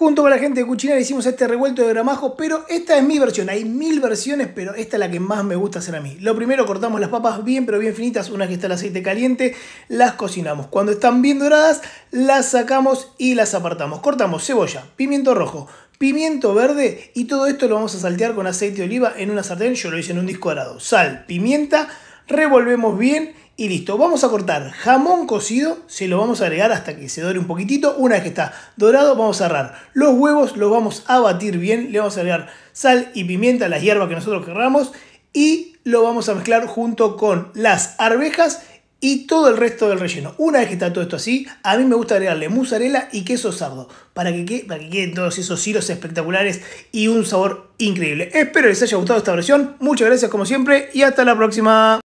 Junto con la gente de cuchinar hicimos este revuelto de gramajo, pero esta es mi versión. Hay mil versiones, pero esta es la que más me gusta hacer a mí. Lo primero cortamos las papas bien, pero bien finitas, una que está el aceite caliente, las cocinamos. Cuando están bien doradas, las sacamos y las apartamos. Cortamos cebolla, pimiento rojo, pimiento verde y todo esto lo vamos a saltear con aceite de oliva en una sartén. Yo lo hice en un disco arado. Sal, pimienta, revolvemos bien y listo. Vamos a cortar jamón cocido, se lo vamos a agregar hasta que se dore un poquitito. Una vez que está dorado vamos a cerrar los huevos, los vamos a batir bien, le vamos a agregar sal y pimienta, las hierbas que nosotros querramos y lo vamos a mezclar junto con las arvejas y todo el resto del relleno. Una vez que está todo esto así, a mí me gusta agregarle mozzarella y queso sardo para que, para que queden todos esos hilos espectaculares y un sabor increíble. Espero les haya gustado esta versión. Muchas gracias como siempre y hasta la próxima.